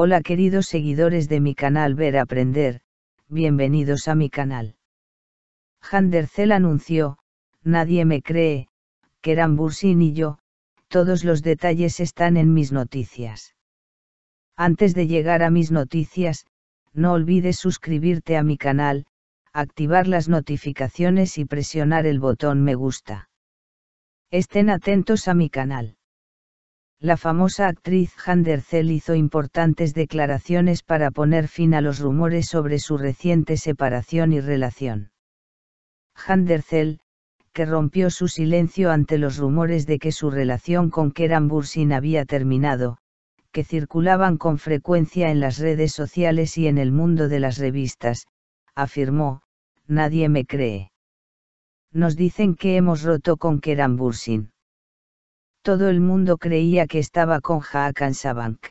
Hola queridos seguidores de mi canal Ver Aprender, bienvenidos a mi canal. Handercel anunció, nadie me cree, que eran Bursin y yo, todos los detalles están en mis noticias. Antes de llegar a mis noticias, no olvides suscribirte a mi canal, activar las notificaciones y presionar el botón me gusta. Estén atentos a mi canal la famosa actriz Handercel hizo importantes declaraciones para poner fin a los rumores sobre su reciente separación y relación. Handerzell, que rompió su silencio ante los rumores de que su relación con Keran Bursin había terminado, que circulaban con frecuencia en las redes sociales y en el mundo de las revistas, afirmó, nadie me cree. Nos dicen que hemos roto con Keran Bursin todo el mundo creía que estaba con Hakan Sabank.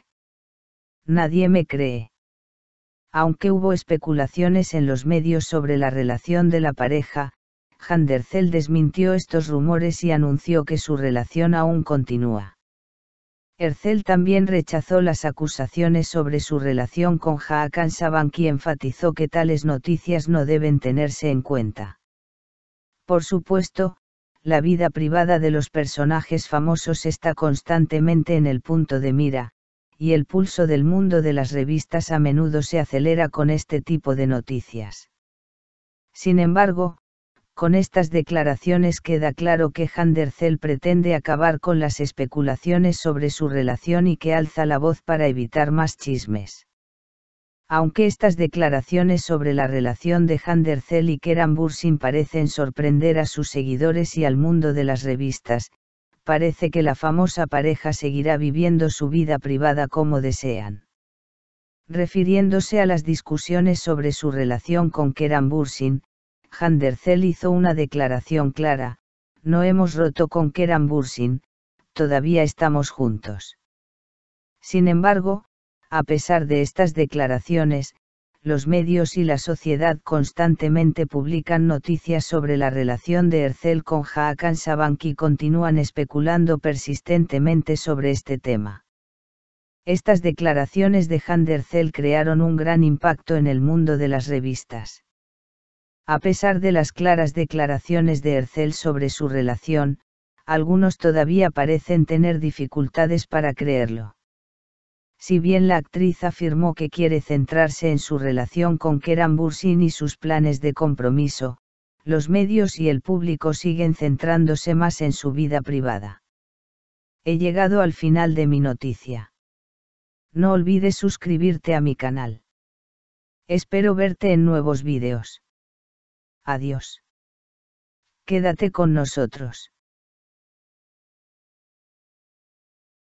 Nadie me cree. Aunque hubo especulaciones en los medios sobre la relación de la pareja, Handercel desmintió estos rumores y anunció que su relación aún continúa. Ercel también rechazó las acusaciones sobre su relación con Hakan Sabank y enfatizó que tales noticias no deben tenerse en cuenta. Por supuesto, la vida privada de los personajes famosos está constantemente en el punto de mira, y el pulso del mundo de las revistas a menudo se acelera con este tipo de noticias. Sin embargo, con estas declaraciones queda claro que Handercel pretende acabar con las especulaciones sobre su relación y que alza la voz para evitar más chismes aunque estas declaraciones sobre la relación de Handercel y Bursin parecen sorprender a sus seguidores y al mundo de las revistas, parece que la famosa pareja seguirá viviendo su vida privada como desean. Refiriéndose a las discusiones sobre su relación con Bursin, Handercel hizo una declaración clara, no hemos roto con Bursin, todavía estamos juntos. Sin embargo, a pesar de estas declaraciones, los medios y la sociedad constantemente publican noticias sobre la relación de Ercel con Haakan Sabank y continúan especulando persistentemente sobre este tema. Estas declaraciones de Han de crearon un gran impacto en el mundo de las revistas. A pesar de las claras declaraciones de Ercel sobre su relación, algunos todavía parecen tener dificultades para creerlo. Si bien la actriz afirmó que quiere centrarse en su relación con Keran Bursin y sus planes de compromiso, los medios y el público siguen centrándose más en su vida privada. He llegado al final de mi noticia. No olvides suscribirte a mi canal. Espero verte en nuevos vídeos. Adiós. Quédate con nosotros.